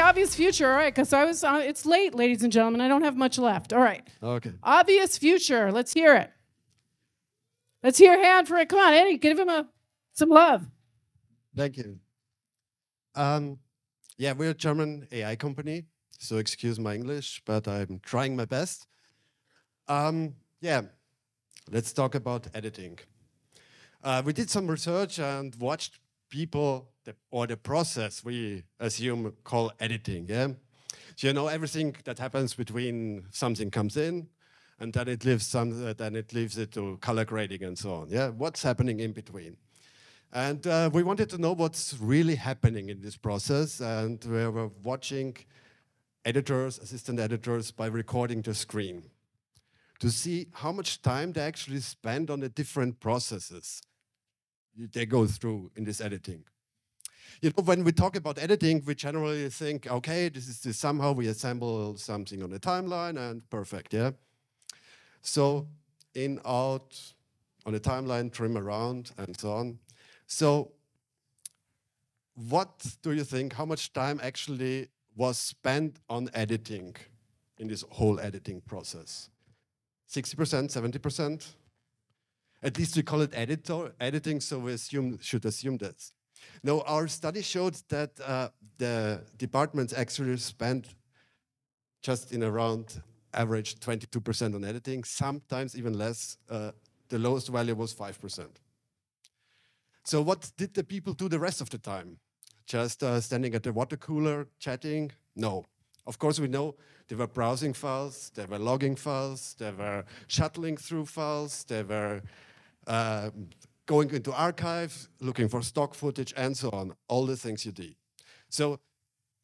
obvious future, all right? Because I was, uh, it's late, ladies and gentlemen. I don't have much left. All right. Okay. Obvious future. Let's hear it. Let's hear a hand for it. Come on, Eddie, give him a, some love. Thank you. Um, yeah, we're a German AI company, so excuse my English, but I'm trying my best. Um, yeah, let's talk about editing. Uh, we did some research and watched people the, or the process we assume call editing. Yeah, so you know everything that happens between something comes in, and then it leaves some, uh, then it leaves it to color grading and so on. Yeah, what's happening in between? And uh, we wanted to know what's really happening in this process, and we were watching editors, assistant editors, by recording the screen to see how much time they actually spend on the different processes they go through in this editing you know, when we talk about editing, we generally think, okay, this is this, somehow we assemble something on a timeline and perfect, yeah? So in, out, on a timeline, trim around, and so on. So what do you think, how much time actually was spent on editing in this whole editing process? 60%, 70%? At least we call it editor editing, so we assume should assume that no, our study showed that uh, the departments actually spend just in around average 22% on editing, sometimes even less. Uh, the lowest value was 5%. So what did the people do the rest of the time? Just uh, standing at the water cooler, chatting? No. Of course, we know there were browsing files, there were logging files, there were shuttling through files, there were um, going into archive, looking for stock footage, and so on, all the things you do. So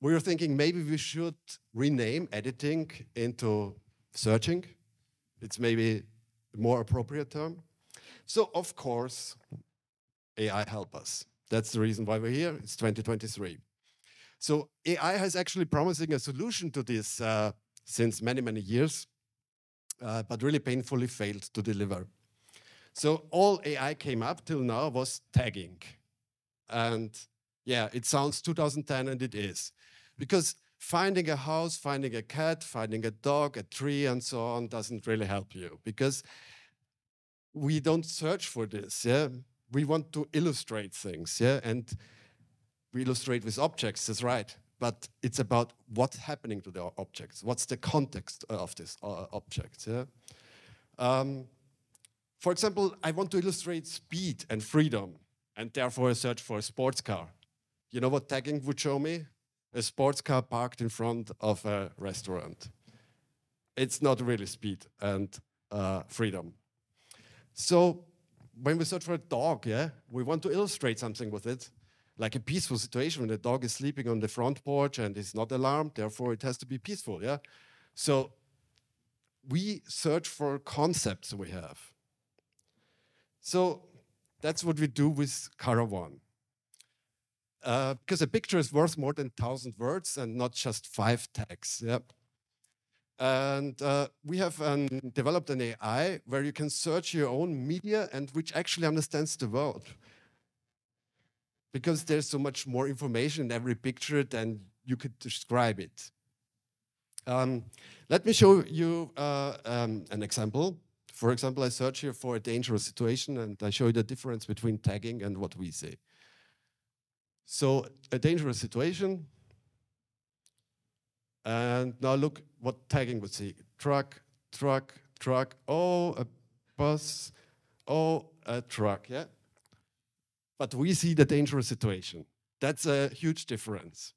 we were thinking maybe we should rename editing into searching. It's maybe a more appropriate term. So of course, AI help us. That's the reason why we're here. It's 2023. So AI has actually promising a solution to this uh, since many, many years, uh, but really painfully failed to deliver. So all AI came up till now was tagging. And yeah, it sounds 2010 and it is. Because finding a house, finding a cat, finding a dog, a tree, and so on doesn't really help you because we don't search for this. Yeah, we want to illustrate things. Yeah, and we illustrate with objects. That's right. But it's about what's happening to the objects. What's the context of this uh, object? Yeah. Um, for example, I want to illustrate speed and freedom, and therefore I search for a sports car. You know what tagging would show me? A sports car parked in front of a restaurant. It's not really speed and uh, freedom. So when we search for a dog, yeah, we want to illustrate something with it, like a peaceful situation when the dog is sleeping on the front porch and is not alarmed. Therefore, it has to be peaceful. Yeah, so we search for concepts we have so that's what we do with Caravan. Uh, because a picture is worth more than 1,000 words and not just five tags. Yeah? And uh, we have um, developed an AI where you can search your own media and which actually understands the world. Because there's so much more information in every picture than you could describe it. Um, let me show you uh, um, an example. For example, I search here for a dangerous situation and I show you the difference between tagging and what we say. So a dangerous situation, and now look what tagging would say. Truck, truck, truck, oh, a bus, oh, a truck, yeah? But we see the dangerous situation. That's a huge difference.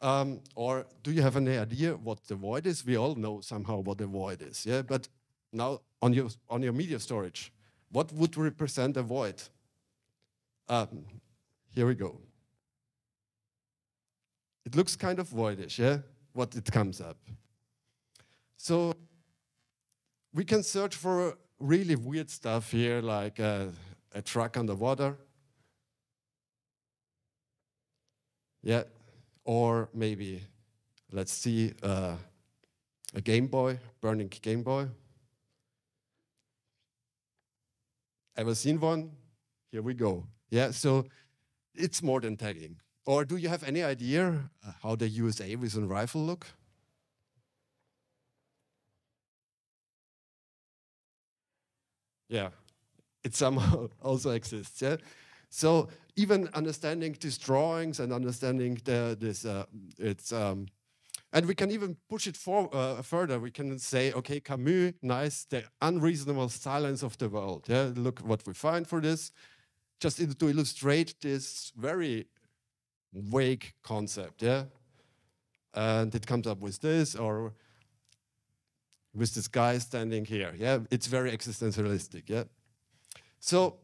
Um, or do you have any idea what the void is? We all know somehow what the void is, yeah? But now on your, on your media storage, what would represent a void? Um, here we go. It looks kind of voidish, yeah? What it comes up. So we can search for really weird stuff here, like a, a truck underwater. Yeah, or maybe let's see uh, a Game Boy, burning Game Boy. Ever seen one? Here we go. Yeah, so it's more than tagging. Or do you have any idea uh, how the USA with a rifle look? Yeah, it somehow also exists. Yeah, so even understanding these drawings and understanding the, this uh, its um, and we can even push it for, uh, further. We can say, okay, Camus, nice, the unreasonable silence of the world. Yeah, look what we find for this. Just in, to illustrate this very vague concept, yeah. And it comes up with this or with this guy standing here. Yeah, it's very existentialistic. Yeah. So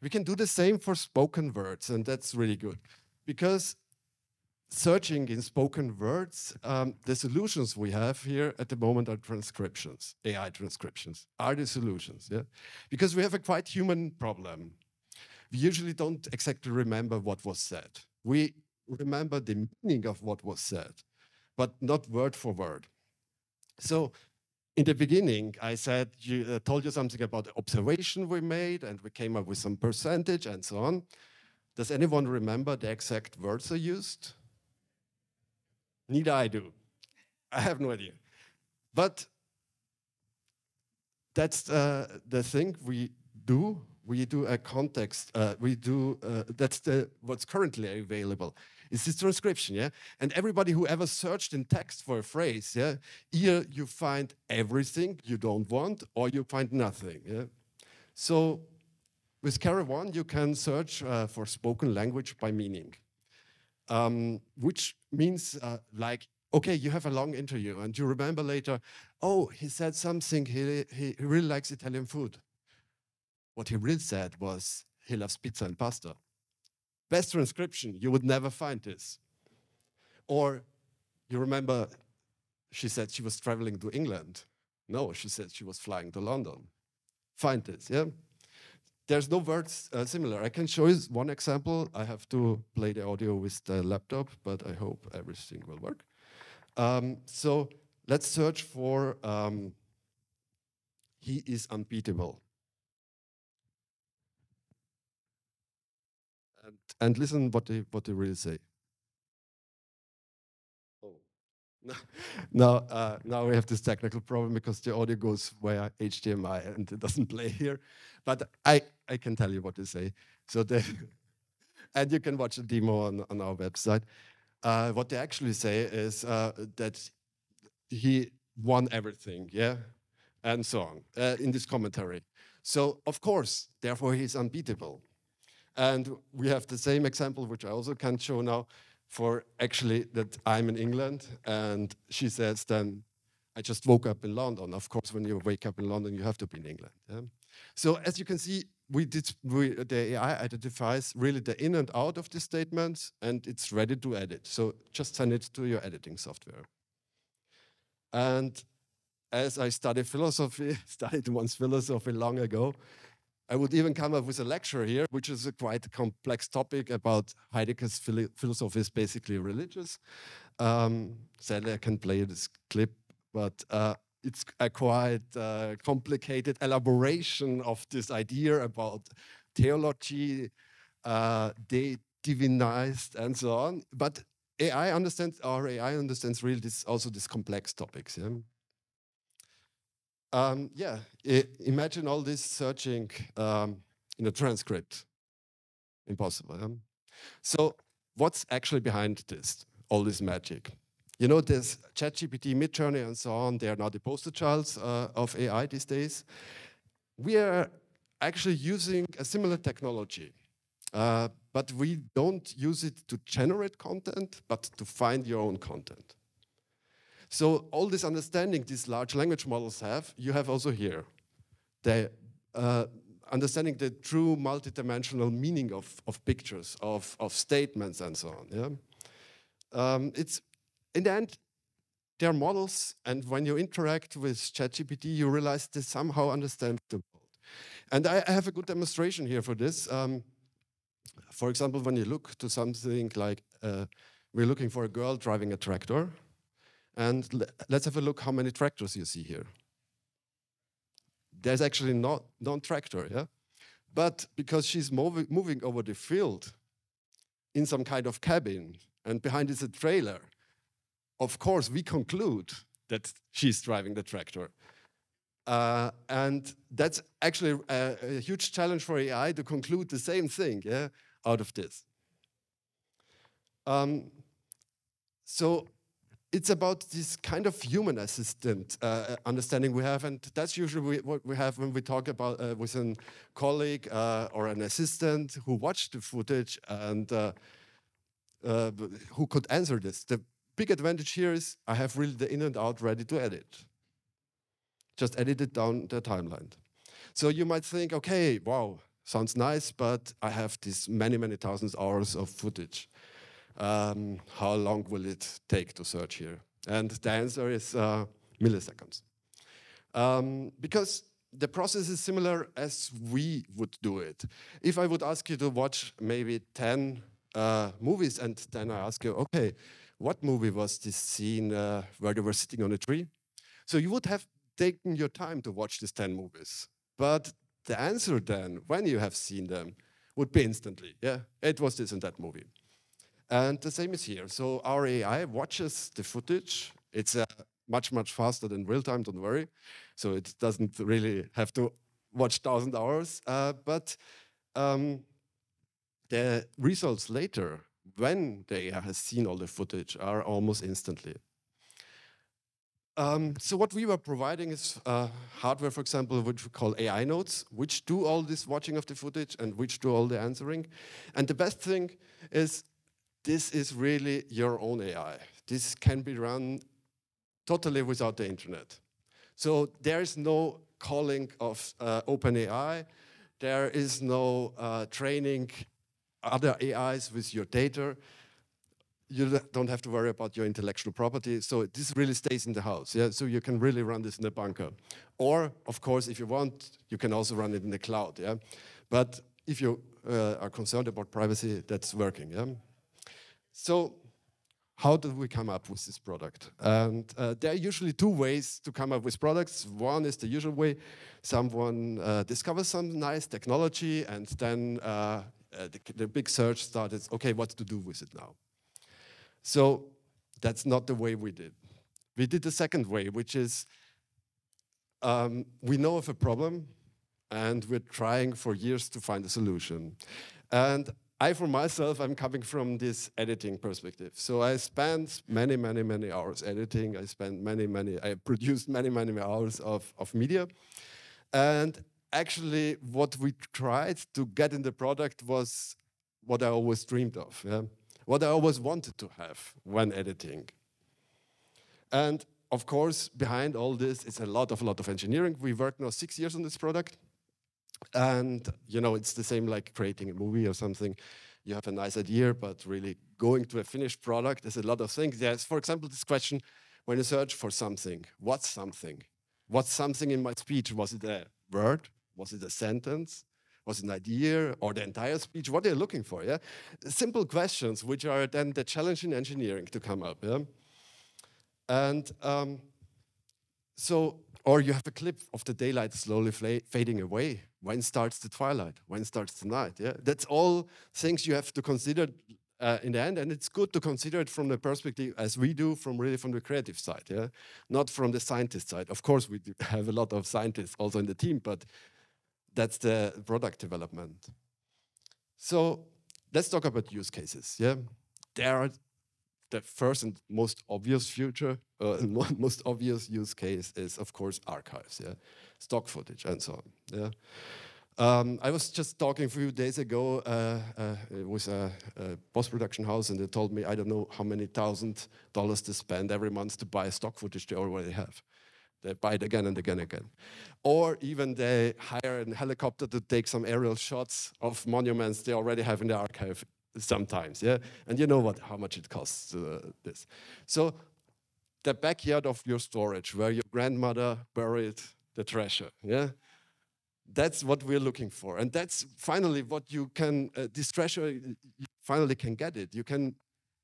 we can do the same for spoken words, and that's really good because searching in spoken words, um, the solutions we have here at the moment are transcriptions, AI transcriptions, are the solutions, yeah? Because we have a quite human problem. We usually don't exactly remember what was said. We remember the meaning of what was said, but not word for word. So in the beginning, I said, you, uh, told you something about the observation we made, and we came up with some percentage and so on. Does anyone remember the exact words I used? Need I do? I have no idea. But that's uh, the thing we do. We do a context. Uh, we do uh, that's the what's currently available. It's this transcription, yeah. And everybody who ever searched in text for a phrase, yeah, here you find everything you don't want, or you find nothing. Yeah. So with Caravan, you can search uh, for spoken language by meaning um, which means uh, like okay, you have a long interview and you remember later, oh, he said something, he, he really likes Italian food. What he really said was, he loves pizza and pasta. Best transcription, you would never find this. Or you remember, she said she was traveling to England. No, she said she was flying to London. Find this, yeah? there's no words uh, similar. I can show you one example. I have to play the audio with the laptop, but I hope everything will work. Um, so let's search for um, he is unbeatable. And, and listen what they, what they really say. now, uh, now we have this technical problem because the audio goes via HDMI and it doesn't play here. But I, I can tell you what to say. So and you can watch the demo on, on our website. Uh, what they actually say is uh, that he won everything, yeah, and so on uh, in this commentary. So of course, therefore he's unbeatable. And we have the same example, which I also can't show now, for actually that I'm in England. And she says, then I just woke up in London. Of course, when you wake up in London, you have to be in England. Yeah? So as you can see, we did we, the AI identifies really the in and out of the statements, and it's ready to edit. So just send it to your editing software. And as I studied philosophy, studied once philosophy long ago, I would even come up with a lecture here, which is a quite complex topic about Heidegger's philo philosophy is basically religious. Um, sadly, I can play this clip, but uh, it's a quite uh, complicated elaboration of this idea about theology, uh, they divinized, and so on. But AI understands, or AI understands really this, also these complex topics. Yeah? Um, yeah, I imagine all this searching um, in a transcript. Impossible. Huh? So, what's actually behind this? All this magic. You know, there's ChatGPT, Midjourney, and so on. They are now the poster childs uh, of AI these days. We are actually using a similar technology, uh, but we don't use it to generate content, but to find your own content. So all this understanding these large language models have, you have also here. The uh, understanding the true multidimensional meaning of, of pictures, of, of statements, and so on. Yeah? Um, it's in the end, they're models, and when you interact with ChatGPT, you realize they somehow understand the world. And I, I have a good demonstration here for this. Um, for example, when you look to something like uh, we're looking for a girl driving a tractor, and let's have a look how many tractors you see here. There's actually not non-tractor, yeah? But because she's moving, moving over the field in some kind of cabin, and behind is a trailer, of course, we conclude that she's driving the tractor. Uh, and that's actually a, a, huge challenge for AI to conclude the same thing yeah, out of this. Um, so it's about this kind of human assistant uh, uh understanding we have, and that's usually what we have when we talk about uh, with a colleague uh, or an assistant who watched the footage and uh, uh, who could answer this. The big advantage here is I have really the in and out ready to edit. Just edit it down the timeline. So you might think, okay, wow, sounds nice, but I have these many, many thousands hours of footage um, how long will it take to search here? And the answer is uh, milliseconds. Um, because the process is similar as we would do it. If I would ask you to watch maybe 10 uh, movies and then I ask you, okay, what movie was this scene uh, where they were sitting on a tree? So you would have taken your time to watch these 10 movies. But the answer then, when you have seen them, would be instantly, yeah, it was this and that movie. And the same is here. So our AI watches the footage. It's uh, much, much faster than real time, don't worry. So it doesn't really have to watch 1,000 hours. Uh, but um, the results later, when the AI has seen all the footage, are almost instantly. Um, so what we were providing is uh, hardware, for example, which we call AI nodes, which do all this watching of the footage and which do all the answering. And the best thing is this is really your own AI. This can be run totally without the internet. So there is no calling of uh, OpenAI. There is no uh, training other AIs with your data. You don't have to worry about your intellectual property. So this really stays in the house. Yeah? So you can really run this in a bunker. Or, of course, if you want, you can also run it in the cloud. Yeah? But if you uh, are concerned about privacy, that's working. Yeah? So how do we come up with this product? And uh, there are usually two ways to come up with products. One is the usual way. Someone uh, discovers some nice technology and then uh, uh, the, the, big search started, okay, what to do with it now? So that's not the way we did. We did the second way, which is um, we know of a problem and we're trying for years to find a solution. And I, for myself, I'm coming from this editing perspective. So I spent many, many, many hours editing. I spent many, many, I produced many, many hours of, of media. And actually, what we tried to get in the product was what I always dreamed of, yeah? what I always wanted to have when editing. And of course, behind all this, it's a lot of lot of engineering. We worked now six years on this product. And you know, it's the same like creating a movie or something. You have a nice idea, but really going to a finished product, there's a lot of things. There's, for example, this question when you search for something, what's something? What's something in my speech? Was it a word? Was it a sentence? Was it an idea or the entire speech? What are you looking for? Yeah, simple questions, which are then the challenge in engineering to come up. Yeah, and um, so, or you have a clip of the daylight slowly fading away. When starts the twilight? When starts the night? Yeah, that's all things you have to consider uh, in the end, and it's good to consider it from the perspective as we do, from really from the creative side, yeah, not from the scientist side. Of course, we have a lot of scientists also in the team, but that's the product development. So let's talk about use cases. Yeah, there are the first and most obvious future, uh, most obvious use case is, of course, archives, yeah, stock footage and so on. Yeah. Um, I was just talking a few days ago uh, uh, with a, a post-production house, and they told me I don't know how many thousand dollars to spend every month to buy stock footage they already have. They buy it again and again and again. Or even they hire a helicopter to take some aerial shots of monuments they already have in the archive sometimes, yeah? And you know what, how much it costs, uh, this. So the backyard of your storage, where your grandmother buried the treasure, yeah? That's what we're looking for. And that's finally what you can, uh, this treasure, you finally can get it. You can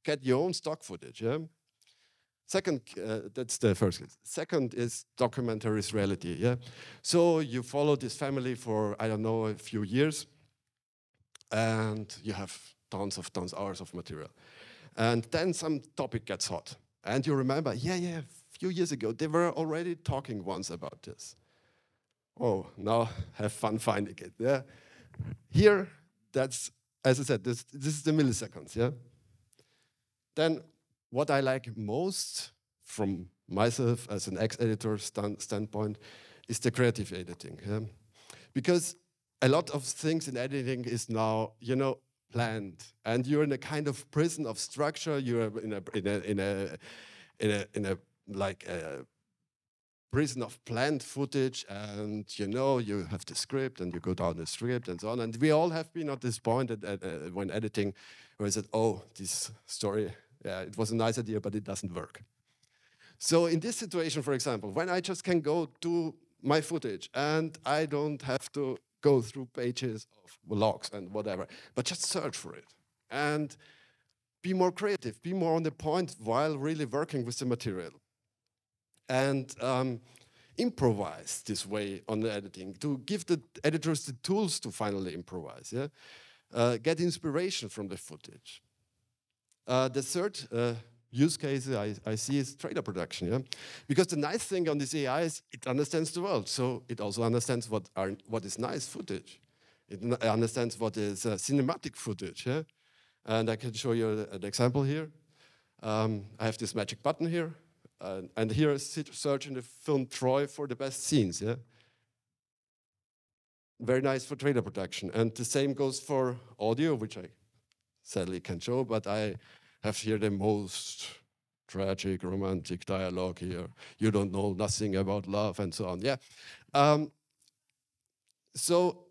get your own stock footage, yeah? Second, uh, that's the first. Second is documentaries reality. Yeah, so you follow this family for I don't know a few years, and you have tons of tons hours of material. And then some topic gets hot. And you remember, yeah, yeah, a few years ago, they were already talking once about this. Oh, now have fun finding it. Yeah. Here, that's, as I said, this, this is the milliseconds, yeah? Then what I like most from myself as an ex-editor stand standpoint is the creative editing. Yeah? Because a lot of things in editing is now, you know, planned. And you're in a kind of prison of structure. You're in a in a in a in a, in a like a prison of planned footage, and you know you have the script, and you go down the script, and so on. And we all have been at this point at, at, uh, when editing, where I said, "Oh, this story, yeah, it was a nice idea, but it doesn't work." So in this situation, for example, when I just can go to my footage and I don't have to go through pages of logs and whatever, but just search for it and be more creative, be more on the point while really working with the material. And um, improvise this way on the editing, to give the editors the tools to finally improvise. Yeah? Uh, get inspiration from the footage. Uh, the third uh, use cases I, I see is trailer production. Yeah, because the nice thing on this AI is it understands the world, so it also understands what are what is nice footage. It understands what is uh, cinematic footage. Yeah, and I can show you an example here. Um, I have this magic button here, uh, and here is search in the film Troy for the best scenes. Yeah. Very nice for trailer production, and the same goes for audio, which I sadly can't show, but I have here the most tragic romantic dialogue here. You don't know nothing about love and so on. Yeah. Um, so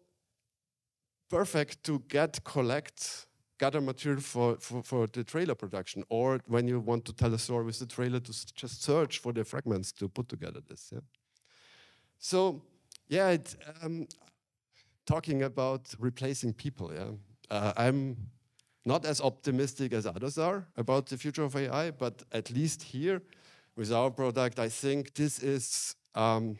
perfect to get, collect, gather material for, for, for, the trailer production, or when you want to tell a story with the trailer, to just search for the fragments to put together this. Yeah. So, yeah, it, um, talking about replacing people. Yeah, uh, I'm not as optimistic as others are about the future of AI, but at least here with our product, I think this is um,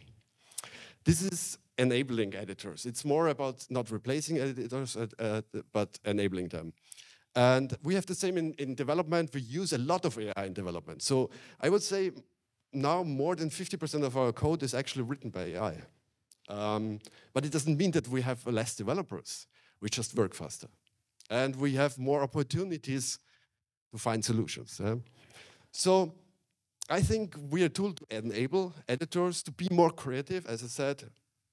this is enabling editors. It's more about not replacing editors, uh, uh but enabling them. And we have the same in, in development. We use a lot of AI in development. So I would say now more than 50% of our code is actually written by AI. Um, but it doesn't mean that we have less developers. We just work faster and we have more opportunities to find solutions. Yeah? So I think we are a tool to enable editors to be more creative, as I said,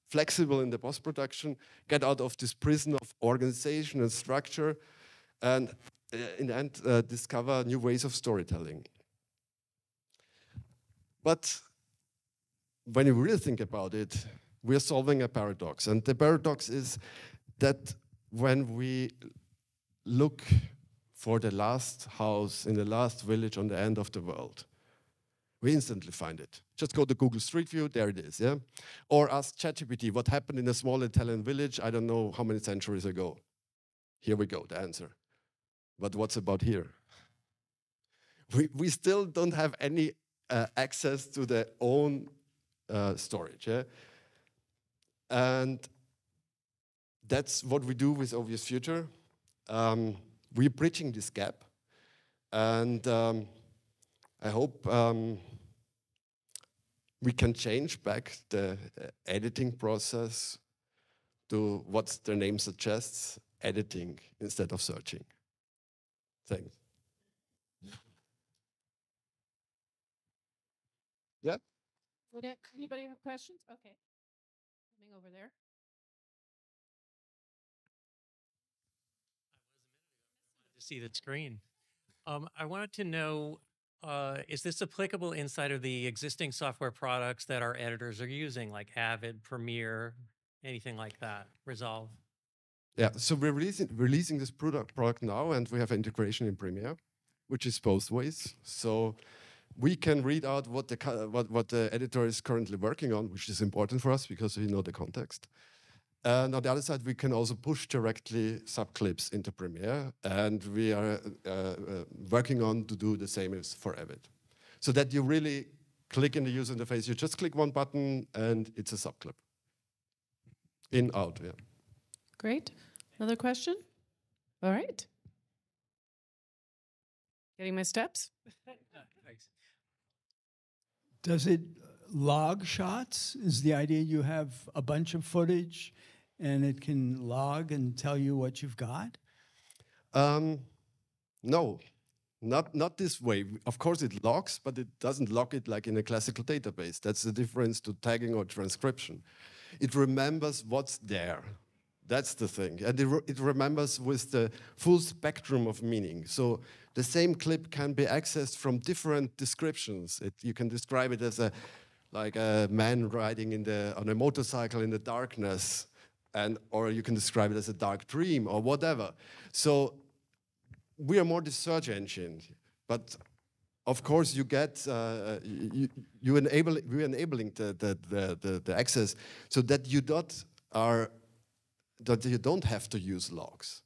flexible in the post-production, get out of this prison of organization and structure, and uh, in the end, uh, discover new ways of storytelling. But when you really think about it, we are solving a paradox. And the paradox is that when we look for the last house in the last village on the end of the world. We instantly find it. Just go to Google Street View, there it is, yeah? Or ask ChatGPT what happened in a small Italian village, I don't know how many centuries ago. Here we go, the answer. But what's about here? We, we still don't have any uh, access to their own uh, storage. Yeah? And that's what we do with Obvious Future um, we're bridging this gap. And um, I hope um, we can change back the editing process to what the name suggests, editing instead of searching. Thanks. Yeah? anybody have questions? Okay. Coming over there. to see the screen. Um, I wanted to know uh, is this applicable inside of the existing software products that our editors are using, like Avid, Premiere, anything like that, Resolve? Yeah, so we're releasing, releasing this product, product now, and we have integration in Premiere, which is both ways. So we can read out what the, what, what the editor is currently working on, which is important for us because we know the context. And uh, on the other side, we can also push directly subclips into Premiere, and we are uh, uh, working on to do the same as for Avid. So that you really click in the user interface, you just click one button and it's a subclip. In, out, yeah. Great. Another question? All right. Getting my steps? Does it log shots? Is the idea you have a bunch of footage and it can log and tell you what you've got? Um, no, not not this way. Of course, it logs, but it doesn't log it like in a classical database. That's the difference to tagging or transcription. It remembers what's there. That's the thing, and it, re it remembers with the full spectrum of meaning. So the same clip can be accessed from different descriptions. It, you can describe it as a like a man riding in the on a motorcycle in the darkness and or you can describe it as a dark dream or whatever. So we are more the search engine, but of course you get uh, you, you enable we're enabling the, the the, the access so that you don't are that you don't have to use logs,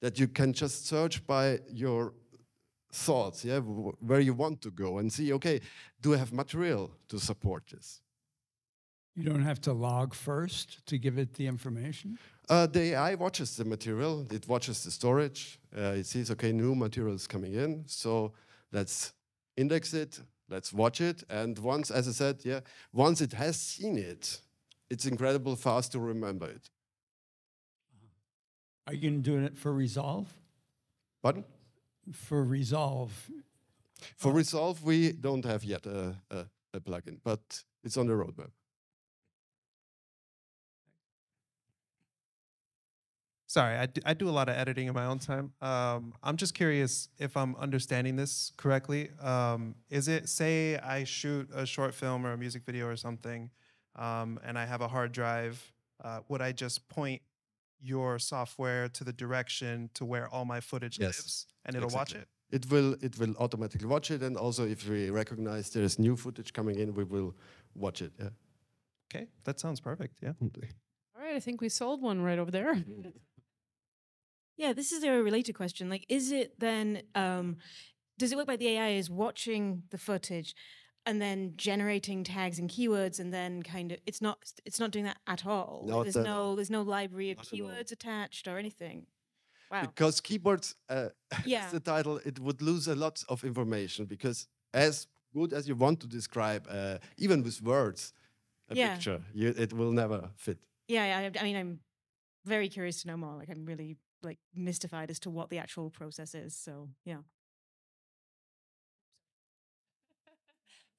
that you can just search by your thoughts, yeah, where you want to go, and see okay, do I have material to support this? You don't have to log first to give it the information? Uh, the AI watches the material, it watches the storage, uh, it sees, okay, new material is coming in, so let's index it, let's watch it, and once, as I said, yeah, once it has seen it, it's incredible fast to remember it. Are you doing it for Resolve? Pardon? For Resolve. For Resolve, we don't have yet a, a, a plugin, but it's on the roadmap. sorry, I do, I do a lot of editing in my own time. Um, I'm just curious if I'm understanding this correctly. Um, is it, say, I shoot a short film or a music video or something, um, and I have a hard drive, uh, would I just point your software to the direction to where all my footage yes, lives and it'll exactly. watch it? It will it will automatically watch it, and also if we recognize there is new footage coming in, we will watch it. Yeah. Okay, that sounds perfect. Yeah. Mm. All right, I think we sold one right over there. Mm. Yeah, this is a related question. Like, is it then, um, does it work like the AI is watching the footage and then generating tags and keywords and then kind of, it's not, it's not doing that at all. Not there's no, all. there's no library of not keywords attached or anything. Wow. Because keywords, uh, yeah. the title, it would lose a lot of information because as good as you want to describe, uh, even with words, a yeah. picture, you, it will never fit. Yeah, I, I mean, I'm very curious to know more. Like, I'm really like mystified as to what the actual process is. So yeah.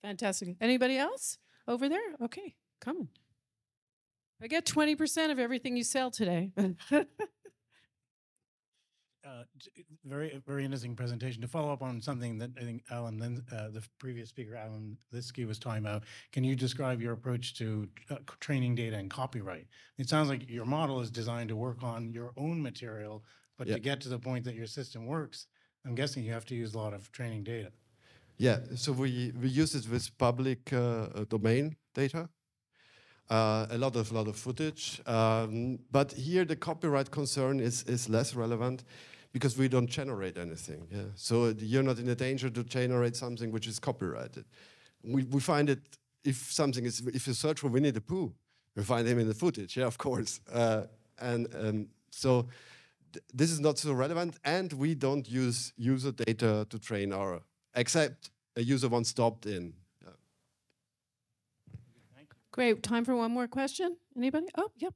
Fantastic. Anybody else over there? Okay, coming. I get 20% of everything you sell today. Uh, very very interesting presentation. To follow up on something that I think Alan, uh, the previous speaker Alan Litsky was talking about, can you describe your approach to uh, training data and copyright? It sounds like your model is designed to work on your own material, but yeah. to get to the point that your system works, I'm guessing you have to use a lot of training data. Yeah, so we we use it with public uh, uh, domain data uh, a lot of lot of footage. Um, but here the copyright concern is is less relevant because we don't generate anything. Yeah? So you're not in a danger to generate something which is copyrighted. We, we find it if something is if you search for Winnie the Pooh, you find him in the footage. Yeah, of course. Uh, and um, so this is not so relevant, and we don't use user data to train our except a user once stopped in Great. Time for one more question. Anybody? Oh, yep.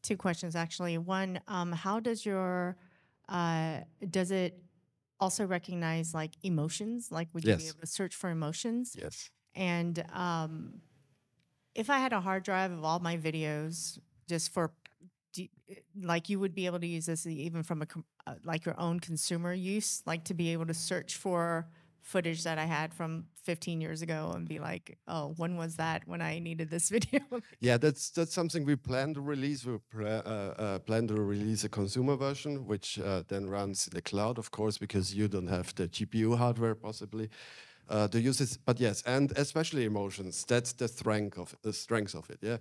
Two questions actually. One, um, how does your uh, does it also recognize like emotions? Like, would you be able to search for emotions? Yes. And um, if I had a hard drive of all my videos, just for like you would be able to use this even from a uh, like your own consumer use, like to be able to search for footage that I had from 15 years ago and be like, oh, when was that when I needed this video? yeah, that's that's something we plan to release. We uh, uh, plan to release a consumer version, which uh, then runs in the cloud, of course, because you don't have the GPU hardware possibly. Uh, to use it, but yes, and especially emotions. That's the strength of the strength of it. Yeah,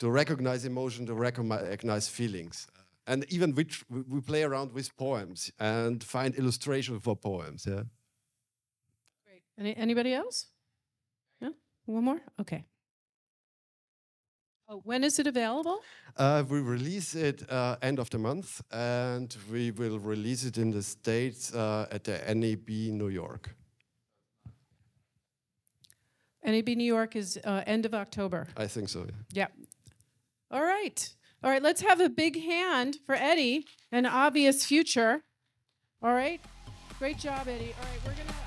to recognize emotion, to recognize feelings, and even which we play around with poems and find illustration for poems. Yeah. Any, anybody else? No? One more? Okay. Oh, when is it available? Uh, we release it uh, end of the month, and we will release it in the States uh, at the NAB New York. NAB New York is uh, end of October. I think so, yeah. Yeah. All right. All right, let's have a big hand for Eddie, an obvious future. All right. Great job, Eddie. All right, we're going to.